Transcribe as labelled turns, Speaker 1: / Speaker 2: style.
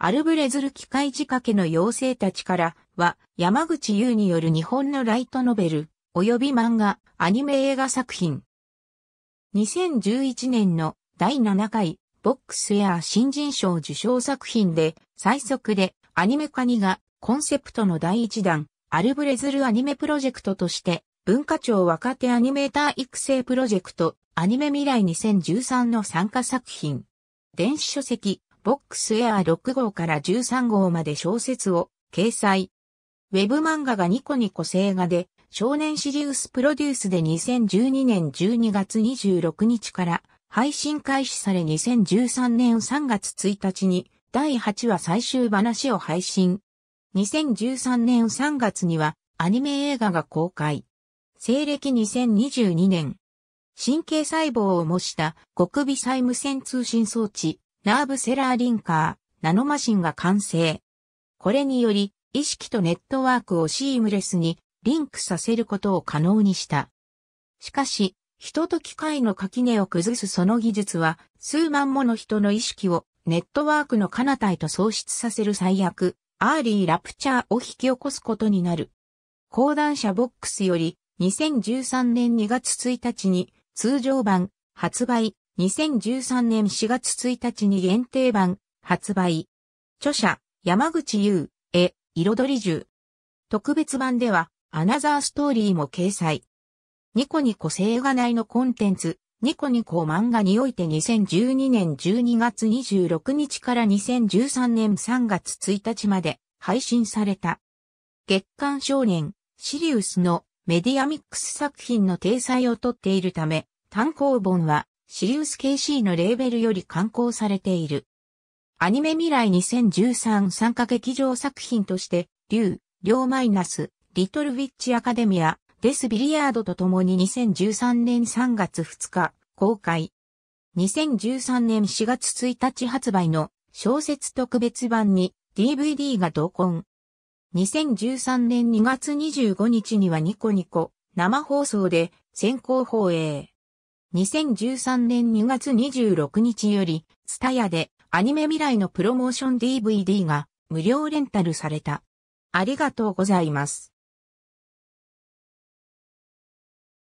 Speaker 1: アルブレズル機械仕掛けの妖精たちからは山口優による日本のライトノベル及び漫画、アニメ映画作品。2011年の第7回ボックスエア新人賞受賞作品で最速でアニメ化にがコンセプトの第1弾アルブレズルアニメプロジェクトとして文化庁若手アニメーター育成プロジェクトアニメ未来2013の参加作品。電子書籍ボックスエア6号から13号まで小説を掲載。ウェブ漫画がニコニコ星画で、少年シリウスプロデュースで2012年12月26日から配信開始され2013年3月1日に第8話最終話を配信。2013年3月にはアニメ映画が公開。西暦2022年。神経細胞を模した極微細無線通信装置ナーブセラーリンカー、ナノマシンが完成。これにより、意識とネットワークをシームレスにリンクさせることを可能にした。しかし、人と機械の垣根を崩すその技術は、数万もの人の意識をネットワークの彼方へと喪失させる最悪、アーリーラプチャーを引き起こすことになる。講談社ボックスより2013年2月1日に通常版発売2013年4月1日に限定版発売。著者、山口優、絵、彩り銃。特別版では、アナザーストーリーも掲載。ニコニコ映画内のコンテンツ、ニコニコ漫画において2012年12月26日から2013年3月1日まで配信された。月刊少年、シリウスのメディアミックス作品の体裁をとっているため、単行本はシリウス KC のレーベルより刊行されている。アニメ未来2013参加劇場作品として、ュョウマイナス、リトルウィッチアカデミア、デスビリヤードとともに2013年3月2日、公開。2013年4月1日発売の小説特別版に DVD が同梱。2013年2月25日にはニコニコ生放送で先行放映。2013年2月26日より、スタヤでアニメ未来のプロモーション DVD が無料レンタルされた。ありがとうございます。